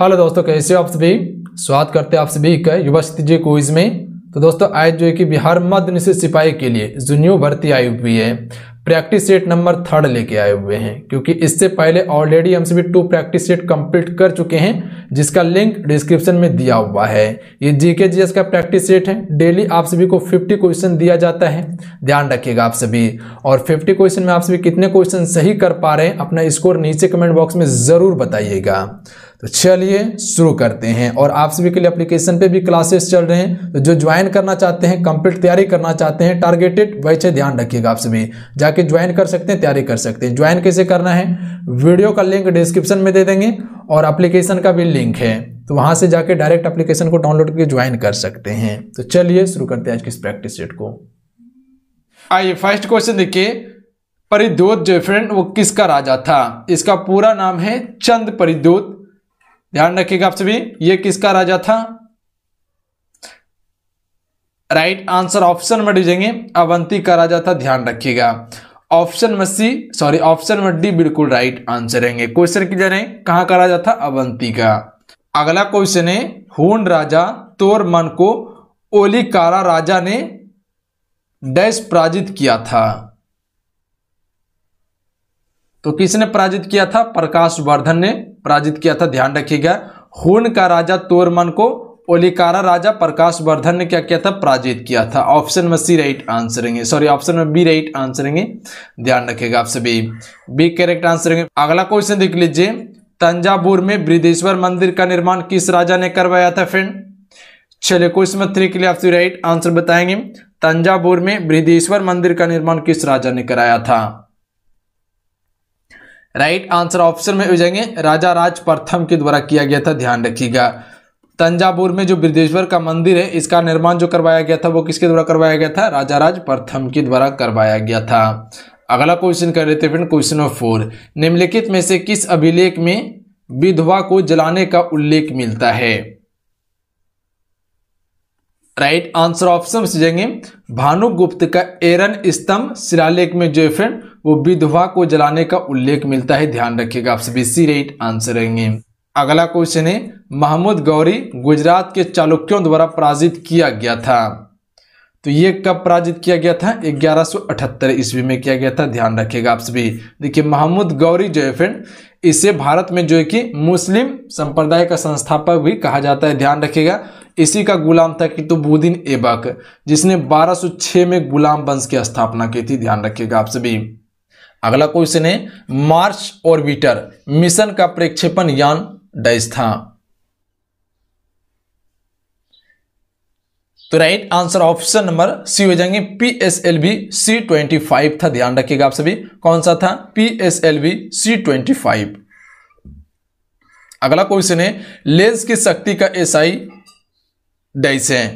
hello दोस्तों कैसे हो आप सभी स्वागत करते हैं आप सभी का युवा क्विज में तो दोस्तों आज जो है कि बिहार मध्य निश्चित सिपाही के लिए जो न्यू भर्ती आई हुई है प्रैक्टिस सेट नंबर थर्ड लेके आए हुए हैं क्योंकि इससे पहले ऑलरेडी हम सभी टू प्रैक्टिस सेट कंप्लीट कर चुके हैं जिसका लिंक डिस्क्रिप्शन में दिया हुआ है ये जीके जीएस का प्रैक्टिस सेट है डेली आप सभी को 50 क्वेश्चन दिया जाता है ध्यान रखिएगा आप सभी और 50 क्वेश्चन में आप सभी कितने क्वेश्चन सही कर पा रहे हैं अपना स्कोर नीचे कमेंट बॉक्स में ज़रूर बताइएगा तो चलिए शुरू करते हैं और आप सभी के लिए एप्लीकेशन पे भी क्लासेस चल रहे हैं तो जो ज्वाइन करना चाहते हैं कंप्लीट तैयारी करना चाहते हैं टारगेटेड वैसे ध्यान रखिएगा आप सभी जाके ज्वाइन कर सकते हैं तैयारी कर सकते हैं ज्वाइन कैसे करना है वीडियो का लिंक डिस्क्रिप्शन में दे देंगे और अप्लीकेशन का भी लिंक है तो वहाँ से जाके डायरेक्ट अप्लीकेशन को डाउनलोड करके ज्वाइन कर सकते हैं तो चलिए शुरू करते हैं आज की इस प्रैक्टिस सेट को आइए फर्स्ट क्वेश्चन देखिए परिद्योत जो फ्रेंड वो किसका राजा था इसका पूरा नाम है चंद परिद्योत ध्यान रखिएगा आप सभी ये किसका राजा था राइट आंसर ऑप्शन में जाएंगे अवंती का राजा था ध्यान रखिएगा ऑप्शन में सी सॉरी ऑप्शन में डी बिल्कुल राइट आंसर रहेंगे क्वेश्चन की जा रहे कहां का राजा था अवंती का अगला क्वेश्चन है हुन राजा तोर मन को कारा राजा ने डैश पराजित किया था तो किसने पराजित किया था प्रकाश वर्धन ने पराजित किया था ध्यान रखिएगा हुन का राजा तोरमन को ओलिकारा राजा प्रकाश वर्धन ने क्या किया था पराजित किया था ऑप्शन में सी राइट आंसर है सॉरी ऑप्शन में बी राइट आंसर है ध्यान रखिएगा आप सभी बी करेक्ट आंसर है अगला क्वेश्चन देख लीजिए तंजावुर में बृदेश्वर मंदिर का निर्माण किस राजा ने करवाया था फ्रेंड चलिए क्वेश्चन नंबर थ्री के लिए आप राइट आंसर बताएंगे तंजावुर में बृहदेश्वर मंदिर का निर्माण किस राजा ने कराया था राइट आंसर ऑप्शन में हो जाएंगे राजा राज प्रथम के द्वारा किया गया था ध्यान रखिएगा तंजावुर में जो बृदेश्वर का मंदिर है इसका निर्माण जो करवाया गया था वो किसके द्वारा करवाया गया था राजा राज प्रथम के द्वारा करवाया गया था अगला क्वेश्चन कर लेते फ्रेंड क्वेश्चन नंबर फोर निम्नलिखित में से किस अभिलेख में विधवा को जलाने का उल्लेख मिलता है राइट आंसर ऑप्शन जाएंगे भानुगुप्त का एरन स्तंभ शिलालेख में जो है फ्रेंड वो विधवा को जलाने का उल्लेख मिलता है ध्यान रखिएगा आप सभी सी राइट आंसर रहेंगे अगला क्वेश्चन है महमूद गौरी गुजरात के चालुक्यों द्वारा पराजित किया गया था तो ये कब पराजित किया गया था 1178 ईस्वी में किया गया था ध्यान रखिएगा आप सभी देखिए महमूद गौरी जो है फ्रेंड इसे भारत में जो है कि मुस्लिम संप्रदाय का संस्थापक भी कहा जाता है ध्यान रखिएगा इसी का गुलाम था कि तो एबक जिसने 1206 में गुलाम वंश की स्थापना की थी ध्यान रखिएगा आप सभी अगला क्वेश्चन है मार्स ऑर्बिटर मिशन का प्रक्षेपण यान डैस था तो right answer option number C हो जाएंगे P S L B C twenty five था ध्यान रखिएगा आप सभी कौन सा था P S L B C twenty five अगला क्वेश्चन है लेंस की शक्ति का एसआई डैस है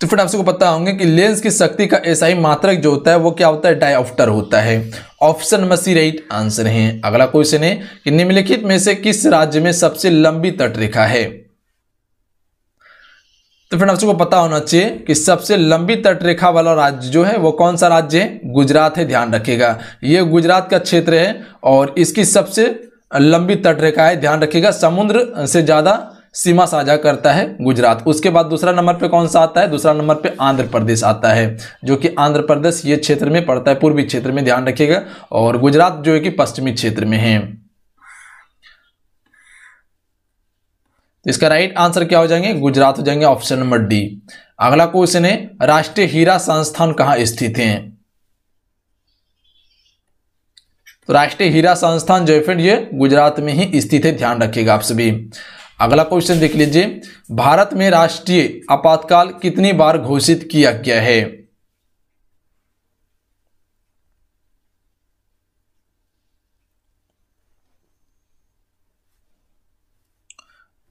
तो फिर आप सबको पता होंगे कि लेंस की शक्ति का ही मात्रक जो होता है वो क्या होता है डायोप्टर होता है option number C right answer है अगला क्वेश्चन है कि निम्नलिखित में से किस राज्य में सबसे लंबी तट रेखा है तो फिर आप सबको पता होना चाहिए कि सबसे लंबी तट रेखा वाला राज्य जो है वो कौन सा राज्य है गुजरात है ध्यान रखिएगा ये गुजरात का क्षेत्र है और इसकी सबसे लंबी तट रेखा है ध्यान रखिएगा समुद्र से ज़्यादा सीमा साझा करता है गुजरात उसके बाद दूसरा नंबर पे कौन सा आता है दूसरा नंबर पे आंध्र प्रदेश आता है जो कि आंध्र प्रदेश ये क्षेत्र में पड़ता है पूर्वी क्षेत्र में ध्यान रखिएगा और गुजरात जो है कि पश्चिमी क्षेत्र में है तो इसका राइट आंसर क्या हो जाएंगे गुजरात हो जाएंगे ऑप्शन नंबर डी अगला क्वेश्चन है राष्ट्रीय हीरा संस्थान कहां स्थित है तो राष्ट्रीय हीरा संस्थान जो है ये गुजरात में ही स्थित है ध्यान रखिएगा आप सभी अगला क्वेश्चन देख लीजिए भारत में राष्ट्रीय आपातकाल कितनी बार घोषित किया गया है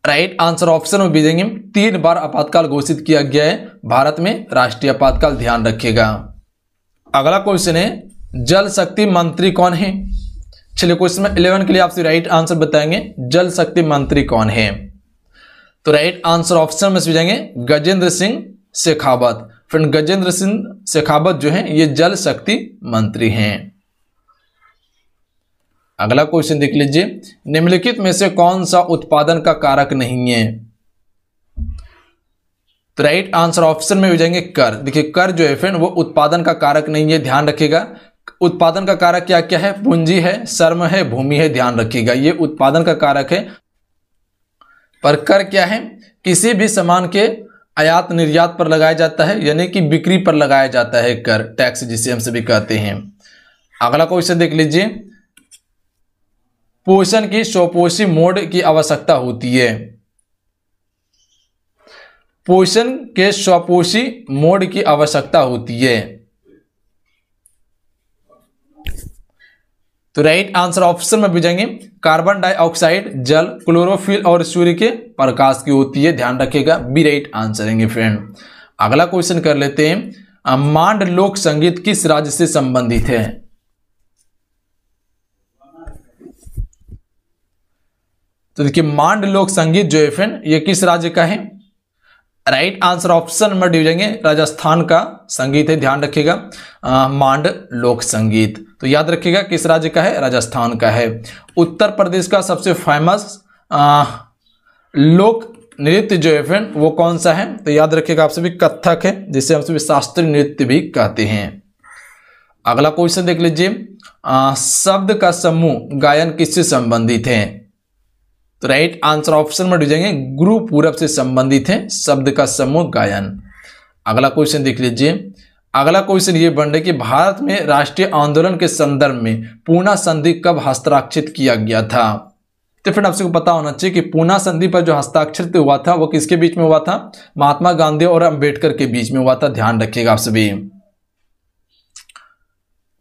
राइट आंसर ऑप्शन में भेजेंगे तीन बार आपातकाल घोषित किया गया है भारत में राष्ट्रीय आपातकाल ध्यान रखेगा अगला क्वेश्चन है जल शक्ति मंत्री कौन है चलिए क्वेश्चन इलेवन के लिए आपसे राइट आंसर बताएंगे जल शक्ति मंत्री कौन है तो राइट आंसर ऑप्शन में जाएंगे गजेंद्र सिंह शेखावत फ्रेंड गजेंद्र सिंह शेखावत जो है ये जल शक्ति मंत्री हैं अगला क्वेश्चन देख लीजिए निम्नलिखित में से कौन सा उत्पादन का कारक नहीं है तो राइट आंसर ऑप्शन में हो जाएंगे कर देखिए कर जो है फ्रेंड वो उत्पादन का कारक नहीं है ध्यान रखिएगा उत्पादन का कारक क्या क्या है पूंजी है श्रम है भूमि है ध्यान रखिएगा ये उत्पादन का कारक है पर कर क्या है किसी भी सामान के आयात निर्यात पर लगाया जाता है यानी कि बिक्री पर लगाया जाता है कर टैक्स जिसे हम सभी कहते हैं अगला क्वेश्चन देख लीजिए पोषण की स्वपोषी मोड की आवश्यकता होती है पोषण के स्वपोषी मोड की आवश्यकता होती है तो राइट आंसर ऑप्शन में भेजेंगे कार्बन डाइऑक्साइड जल क्लोरोफिल और सूर्य के प्रकाश की होती है ध्यान रखिएगा बी राइट आंसर है फ्रेंड अगला क्वेश्चन कर लेते हैं मांड लोक संगीत किस राज्य से संबंधित है तो देखिए मांड लोक संगीत जो है फ्रेंड ये किस राज्य का है right answer option number D हो जाएंगे राजस्थान का संगीत है ध्यान रखिएगा मांड लोक संगीत तो याद रखिएगा किस राज्य का है राजस्थान का है उत्तर प्रदेश का सबसे फेमस लोक नृत्य जो है फ्रेंड वो कौन सा है तो याद रखिएगा आप सभी कथक है जिसे हम सभी शास्त्रीय नृत्य भी कहते हैं अगला क्वेश्चन देख लीजिए शब्द का समूह गायन किससे संबंधित है तो राइट आंसर ऑप्शन में जाएंगे गुरु पूरब से संबंधित है शब्द का समूह गायन अगला क्वेश्चन देख लीजिए अगला क्वेश्चन ये बन रहा है कि भारत में राष्ट्रीय आंदोलन के संदर्भ में पूना संधि कब हस्ताक्षरित किया गया था तो फिर आपसे को पता होना चाहिए कि पूना संधि पर जो हस्ताक्षरित हुआ था वो किसके बीच में हुआ था महात्मा गांधी और अंबेडकर के बीच में हुआ था ध्यान रखिएगा आप सभी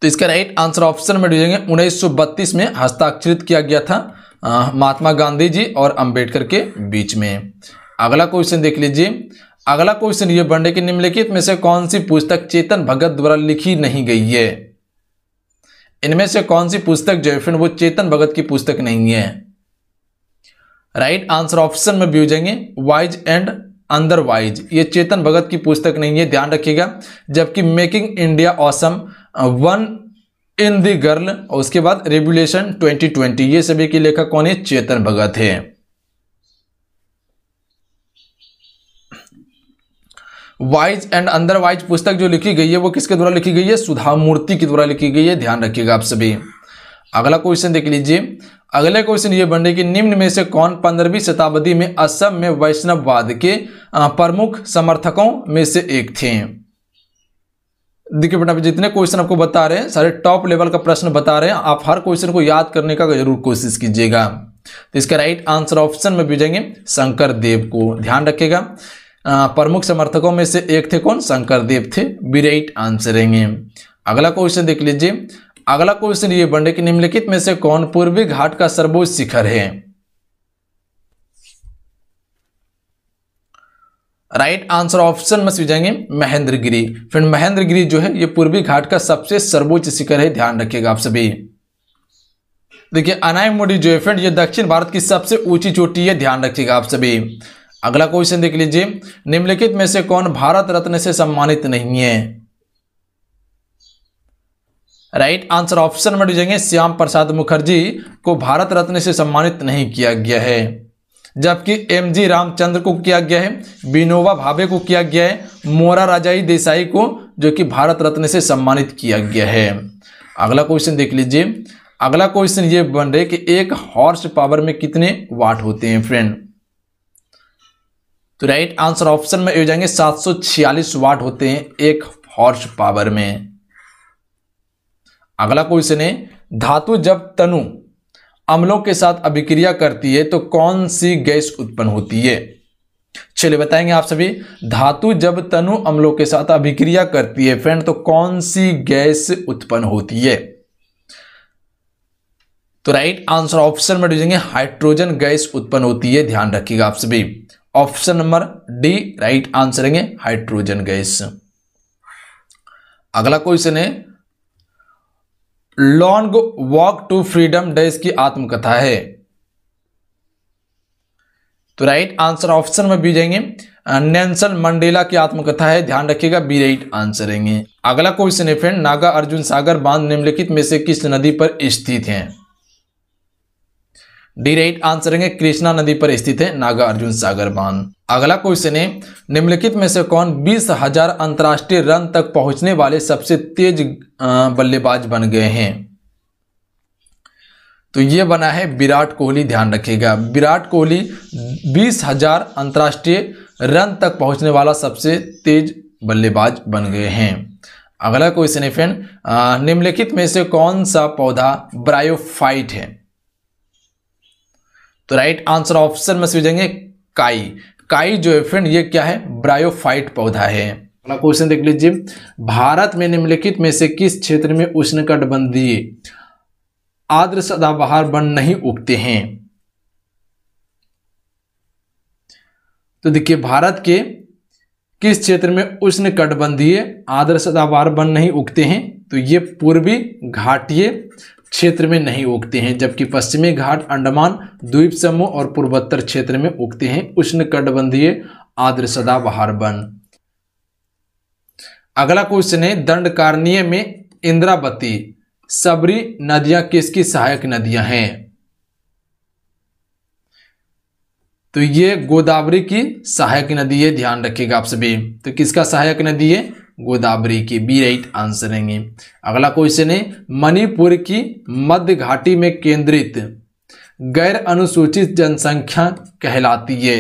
तो इसका राइट आंसर ऑप्शन में देंगे उन्नीस में हस्ताक्षरित किया गया था महात्मा गांधी जी और अंबेडकर के बीच में अगला क्वेश्चन देख लीजिए अगला क्वेश्चन ये बन के निम्नलिखित में से कौन सी पुस्तक चेतन भगत द्वारा लिखी नहीं गई है इनमें से कौन सी पुस्तक जो है वो चेतन भगत की पुस्तक नहीं है राइट आंसर ऑप्शन में भी हो जाएंगे वाइज एंड अंदर वाइज ये चेतन भगत की पुस्तक नहीं है ध्यान रखिएगा जबकि making India awesome awesome, one in the girl और उसके बाद रेवल्यूशन 2020 ये सभी के लेखक कौन है चेतन भगत है वाइज एंड अंदर वाइज पुस्तक जो लिखी गई है वो किसके द्वारा लिखी गई है सुधा मूर्ति के द्वारा लिखी गई है ध्यान रखिएगा आप सभी अगला क्वेश्चन देख लीजिए अगला क्वेश्चन ये बन रहे कि निम्न में से कौन पंद्रहवीं शताब्दी में असम में वैष्णववाद के प्रमुख समर्थकों में से एक थे देखिए बेटा जितने क्वेश्चन आपको बता रहे हैं सारे टॉप लेवल का प्रश्न बता रहे हैं आप हर क्वेश्चन को याद करने का जरूर कोशिश कीजिएगा तो इसका राइट आंसर ऑप्शन में भेजेंगे शंकर देव को ध्यान रखिएगा प्रमुख समर्थकों में से एक थे कौन शंकर देव थे बी राइट आंसर है अगला क्वेश्चन देख लीजिए अगला क्वेश्चन ये बंडे के निम्नलिखित में से कौन पूर्वी घाट का सर्वोच्च शिखर है राइट आंसर ऑप्शन में सी जाएंगे महेंद्रगिरी फ्रेंड महेंद्रगिरी जो है ये पूर्वी घाट का सबसे सर्वोच्च शिखर है ध्यान रखिएगा आप सभी देखिए मोडी जो है फ्रेंड ये दक्षिण भारत की सबसे ऊंची चोटी है ध्यान रखिएगा आप सभी अगला क्वेश्चन देख लीजिए निम्नलिखित में से कौन भारत रत्न से सम्मानित नहीं है राइट आंसर ऑप्शन में जाएंगे श्याम प्रसाद मुखर्जी को भारत रत्न से सम्मानित नहीं किया गया है जबकि एम जी रामचंद्र को किया गया है विनोबा भावे को किया गया है मोरा राजाई देसाई को जो कि भारत रत्न से सम्मानित किया गया है अगला क्वेश्चन देख लीजिए अगला क्वेश्चन ये बन रहे कि एक हॉर्स पावर में कितने वाट होते हैं फ्रेंड तो राइट आंसर ऑप्शन में ये जाएंगे 746 वाट होते हैं एक हॉर्स पावर में अगला क्वेश्चन है धातु जब तनु अम्लों के साथ अभिक्रिया करती है तो कौन सी गैस उत्पन्न होती है चलिए बताएंगे आप सभी धातु जब तनु अम्लों के साथ अभिक्रिया करती है फ्रेंड तो कौन सी गैस उत्पन्न होती है तो राइट आंसर ऑप्शन में दीजिएंगे हाइड्रोजन गैस उत्पन्न होती है ध्यान रखिएगा आप सभी option number D right answer hydrogen gas अगला क्वेश्चन है long walk to freedom day की आत्मकथा है तो राइट आंसर ऑप्शन में भी जाएंगे नेल्सन मंडेला की आत्मकथा है ध्यान रखिएगा बी राइट आंसर अगला क्वेश्चन है फ्रेंड नागा अर्जुन सागर बांध निम्नलिखित में से किस नदी पर स्थित है डी राइट आंसर है कृष्णा नदी पर स्थित है नागार्जुन सागर बांध अगला क्वेश्चन है निम्नलिखित में से कौन बीस हजार अंतर्राष्ट्रीय रन तक पहुंचने वाले सबसे तेज बल्लेबाज बन गए हैं तो ये बना है विराट कोहली ध्यान रखेगा विराट कोहली बीस हजार अंतर्राष्ट्रीय रन तक पहुंचने वाला सबसे तेज बल्लेबाज बन गए हैं अगला क्वेश्चन है फ्रेंड निम्नलिखित में से कौन सा पौधा ब्रायोफाइट है तो राइट आंसर ऑप्शन में समझेंगे काई काई जो है फ्रेंड ये क्या है ब्रायोफाइट पौधा है अगला क्वेश्चन देख लीजिए भारत में निम्नलिखित में से किस क्षेत्र में उष्णकटबंधीय आद्र सदाबहार वन नहीं उगते हैं तो देखिए भारत के किस क्षेत्र में उष्ण कटबंधीय आदर्श सदाबहार वन नहीं उगते हैं तो ये पूर्वी घाटीय क्षेत्र में नहीं उगते हैं जबकि पश्चिमी घाट अंडमान द्वीप समूह और पूर्वोत्तर क्षेत्र में उगते हैं उष्ण कटबंधीय आद्र सदाबहार वन अगला क्वेश्चन है दंडकारण्य में इंद्रावती सबरी नदियां किसकी सहायक नदियां हैं तो ये गोदावरी की सहायक नदी है ध्यान रखिएगा आप सभी तो किसका सहायक नदी है गोदावरी की बी राइट आंसर रहेंगे अगला क्वेश्चन है मणिपुर की मध्य घाटी में केंद्रित गैर अनुसूचित जनसंख्या कहलाती है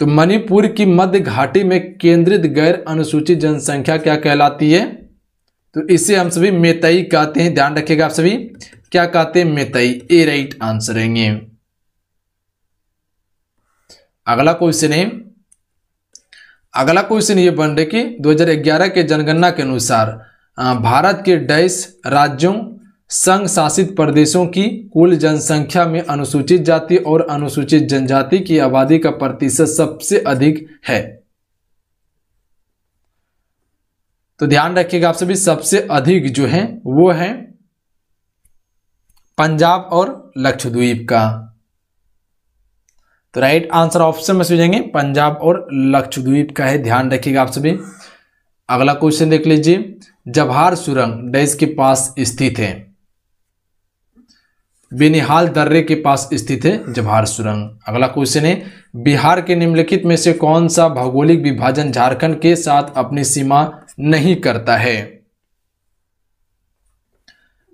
तो मणिपुर की मध्य घाटी में केंद्रित गैर अनुसूचित जनसंख्या क्या कहलाती है तो इसे हम सभी मेतई कहते हैं ध्यान रखिएगा आप सभी क्या कहते हैं मेतई ए राइट आंसर रहेंगे अगला क्वेश्चन है अगला क्वेश्चन ये बन रहे कि 2011 के जनगणना के अनुसार भारत के डैश राज्यों संघ शासित प्रदेशों की कुल जनसंख्या में अनुसूचित जाति और अनुसूचित जनजाति की आबादी का प्रतिशत सबसे अधिक है तो ध्यान रखिएगा आप सभी सबसे अधिक जो है वो है पंजाब और लक्षद्वीप का तो राइट आंसर ऑप्शन में सोचेंगे पंजाब और लक्षद्वीप का है ध्यान रखिएगा आप सभी अगला क्वेश्चन देख लीजिए जवाहर सुरंग डैश के पास स्थित है बेनिहाल दर्रे के पास स्थित है जवाहर सुरंग अगला क्वेश्चन है बिहार के निम्नलिखित में से कौन सा भौगोलिक विभाजन झारखंड के साथ अपनी सीमा नहीं करता है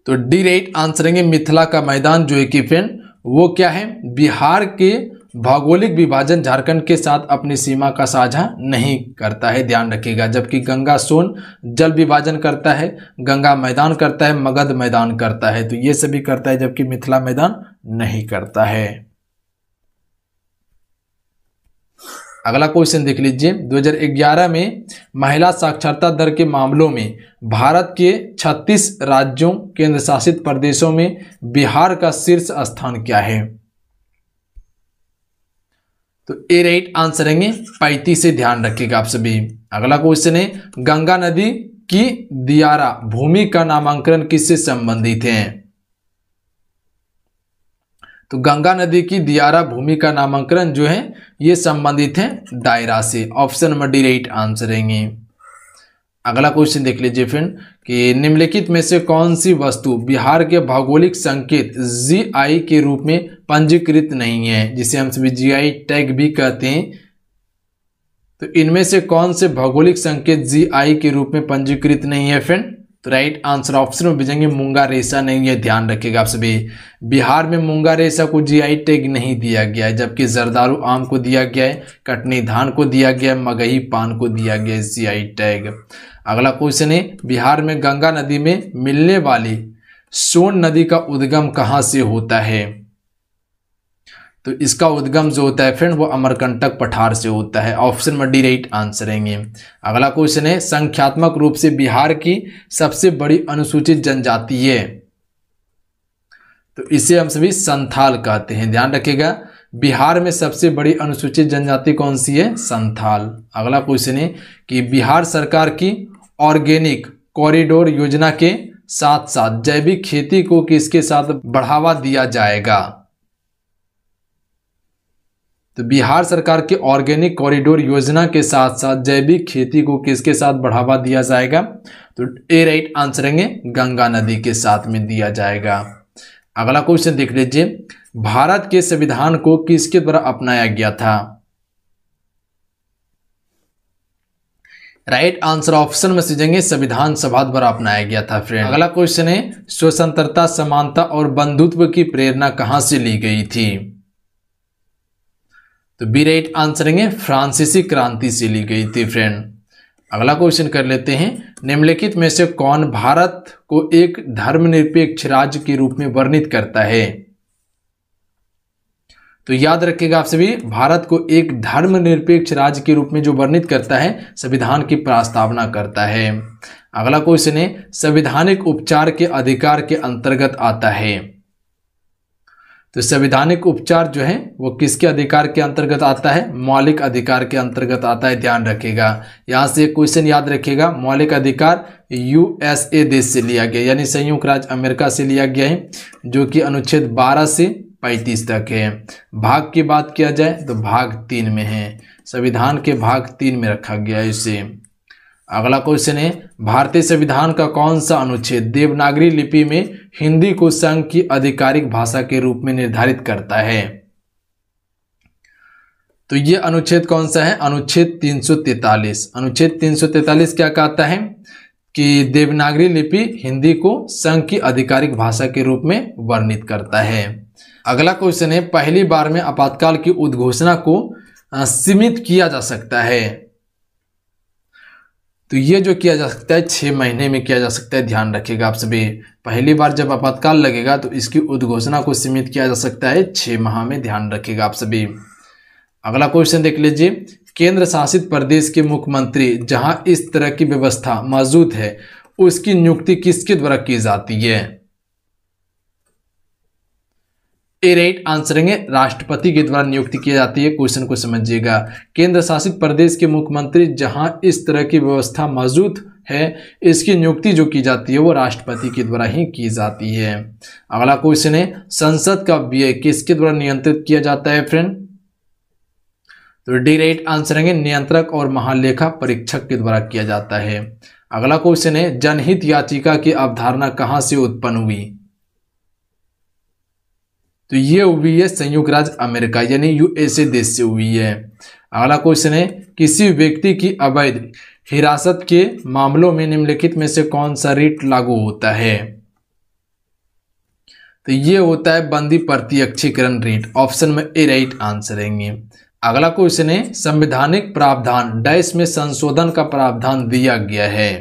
तो डी राइट आंसर है मिथिला का मैदान जो है कि फ्रेंड वो क्या है बिहार के भौगोलिक विभाजन झारखंड के साथ अपनी सीमा का साझा नहीं करता है ध्यान रखिएगा जबकि गंगा सोन जल विभाजन करता है गंगा मैदान करता है मगध मैदान करता है तो ये सभी करता है जबकि मिथिला मैदान नहीं करता है अगला क्वेश्चन देख लीजिए 2011 में महिला साक्षरता दर के मामलों में भारत के 36 राज्यों केंद्र शासित प्रदेशों में बिहार का शीर्ष स्थान क्या है तो ए राइट आंसर रहेंगे पैंतीस से ध्यान रखिएगा आप सभी अगला क्वेश्चन है गंगा नदी की दियारा भूमि का नामांकन किससे संबंधित है तो गंगा नदी की दियारा भूमि का नामांकन जो है ये संबंधित है दायरा से option number D right answer रहेंगे अगला क्वेश्चन देख लीजिए फ्रेंड कि निम्नलिखित में से कौन सी वस्तु बिहार के भौगोलिक संकेत जी के रूप में पंजीकृत नहीं है जिसे हम सभी जी टैग भी कहते हैं तो इनमें से कौन से भौगोलिक संकेत जी के रूप में पंजीकृत नहीं है फ्रेंड तो राइट आंसर ऑप्शन में भेजेंगे मूंगा रेशा नहीं है ध्यान रखिएगा आप सभी बिहार में मूंगा रेशा को जीआई टैग नहीं दिया गया है जबकि जरदारू आम को दिया गया है कटनी धान को दिया गया है मगही पान को दिया गया है जीआई टैग अगला क्वेश्चन है बिहार में गंगा नदी में मिलने वाली सोन नदी का उद्गम कहाँ से होता है तो इसका उद्गम जो होता है फ्रेंड वो अमरकंटक पठार से होता है ऑप्शन में डी राइट आंसर रहेंगे अगला क्वेश्चन है संख्यात्मक रूप से बिहार की सबसे बड़ी अनुसूचित जनजाति है तो इसे हम सभी संथाल कहते हैं ध्यान रखिएगा बिहार में सबसे बड़ी अनुसूचित जनजाति कौन सी है संथाल अगला क्वेश्चन है कि बिहार सरकार की ऑर्गेनिक कॉरिडोर योजना के साथ साथ जैविक खेती को किसके साथ बढ़ावा दिया जाएगा तो बिहार सरकार के ऑर्गेनिक कॉरिडोर योजना के साथ साथ जैविक खेती को किसके साथ बढ़ावा दिया जाएगा तो ए राइट आंसर गंगा नदी के साथ में दिया जाएगा अगला क्वेश्चन देख लीजिए भारत के संविधान को किसके द्वारा अपनाया गया था राइट आंसर ऑप्शन में सीजेंगे संविधान सभा द्वारा अपनाया गया था फ्रेंड अगला क्वेश्चन है स्वतंत्रता समानता और बंधुत्व की प्रेरणा कहां से ली गई थी तो बी राइट आंसर फ्रांसीसी क्रांति से ली गई थी फ्रेंड अगला क्वेश्चन कर लेते हैं निम्नलिखित में से कौन भारत को एक धर्मनिरपेक्ष राज्य के रूप में वर्णित करता है तो याद रखिएगा आप सभी भारत को एक धर्मनिरपेक्ष राज्य के रूप में जो वर्णित करता है संविधान की प्रस्तावना करता है अगला क्वेश्चन है संविधानिक उपचार के अधिकार के अंतर्गत आता है तो संवैधानिक उपचार जो है वो किसके अधिकार के अंतर्गत आता है मौलिक अधिकार के अंतर्गत आता है ध्यान रखिएगा यहाँ से क्वेश्चन याद रखिएगा मौलिक अधिकार यूएसए देश से लिया गया यानी संयुक्त राज्य अमेरिका से लिया गया है जो कि अनुच्छेद 12 से 35 तक है भाग की बात किया जाए तो भाग तीन में है संविधान के भाग तीन में रखा गया है इसे अगला क्वेश्चन है भारतीय संविधान का कौन सा अनुच्छेद देवनागरी लिपि में हिंदी को संघ की आधिकारिक भाषा के रूप में निर्धारित करता है तो यह अनुच्छेद कौन सा है अनुच्छेद 343 अनुच्छेद 343 क्या कहता है कि देवनागरी लिपि हिंदी को संघ की आधिकारिक भाषा के रूप में वर्णित करता है अगला क्वेश्चन है पहली बार में आपातकाल की उद्घोषणा को सीमित किया जा सकता है तो ये जो किया जा सकता है छः महीने में किया जा सकता है ध्यान रखिएगा आप सभी पहली बार जब आपातकाल लगेगा तो इसकी उद्घोषणा को सीमित किया जा सकता है छः माह में ध्यान रखिएगा आप सभी अगला क्वेश्चन देख लीजिए केंद्र शासित प्रदेश के मुख्यमंत्री जहां इस तरह की व्यवस्था मौजूद है उसकी नियुक्ति किसके द्वारा की जाती है ए राइट आंसर है राष्ट्रपति के द्वारा नियुक्ति की जाती है क्वेश्चन को समझिएगा केंद्र शासित प्रदेश के मुख्यमंत्री जहां इस तरह की व्यवस्था मौजूद है इसकी नियुक्ति जो की जाती है वो राष्ट्रपति के द्वारा ही की जाती है अगला क्वेश्चन है संसद का व्यय किसके द्वारा नियंत्रित किया जाता है फ्रेंड तो डी राइट आंसर है नियंत्रक और महालेखा परीक्षक के द्वारा किया जाता है अगला क्वेश्चन है जनहित याचिका की अवधारणा कहाँ से उत्पन्न हुई तो ये हुई है संयुक्त राज्य अमेरिका यानी यूएसए देश से हुई है अगला क्वेश्चन है किसी व्यक्ति की अवैध हिरासत के मामलों में निम्नलिखित में से कौन सा रिट लागू होता है तो ये होता है बंदी प्रत्यक्षीकरण रिट ऑप्शन में ए राइट आंसर रहेंगे अगला क्वेश्चन है संवैधानिक प्रावधान डैश में संशोधन का प्रावधान दिया गया है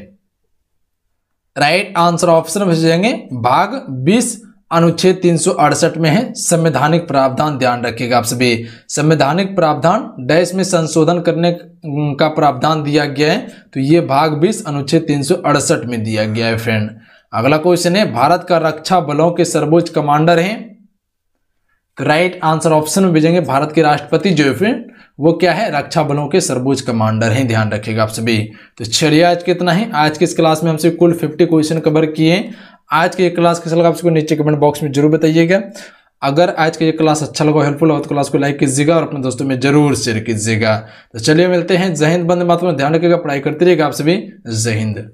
राइट आंसर ऑप्शन में भाग बीस अनुच्छेद तीन में है संवैधानिक प्रावधान ध्यान रखिएगा आप सभी संवैधानिक प्रावधान डैश में संशोधन करने का प्रावधान दिया गया है तो ये भाग बीस अनुच्छेद तीन में दिया गया है फ्रेंड अगला क्वेश्चन है भारत का रक्षा बलों के सर्वोच्च कमांडर हैं राइट आंसर ऑप्शन में भेजेंगे भारत के राष्ट्रपति जो फ्रेंड वो क्या है रक्षा बलों के सर्वोच्च कमांडर हैं ध्यान रखिएगा आप सभी तो चलिए आज कितना है आज की इस क्लास में हमसे कुल 50 क्वेश्चन कवर किए आज की ये क्लास कैसा लगा आपको नीचे कमेंट बॉक्स में जरूर बताइएगा अगर आज का ये क्लास अच्छा लगा हेल्पफुल हो तो क्लास को लाइक कीजिएगा और अपने दोस्तों में जरूर शेयर कीजिएगा तो चलिए मिलते हैं जहिंद बंद मात्र ध्यान रखिएगा पढ़ाई करते रहिएगा आप सभी जहिंद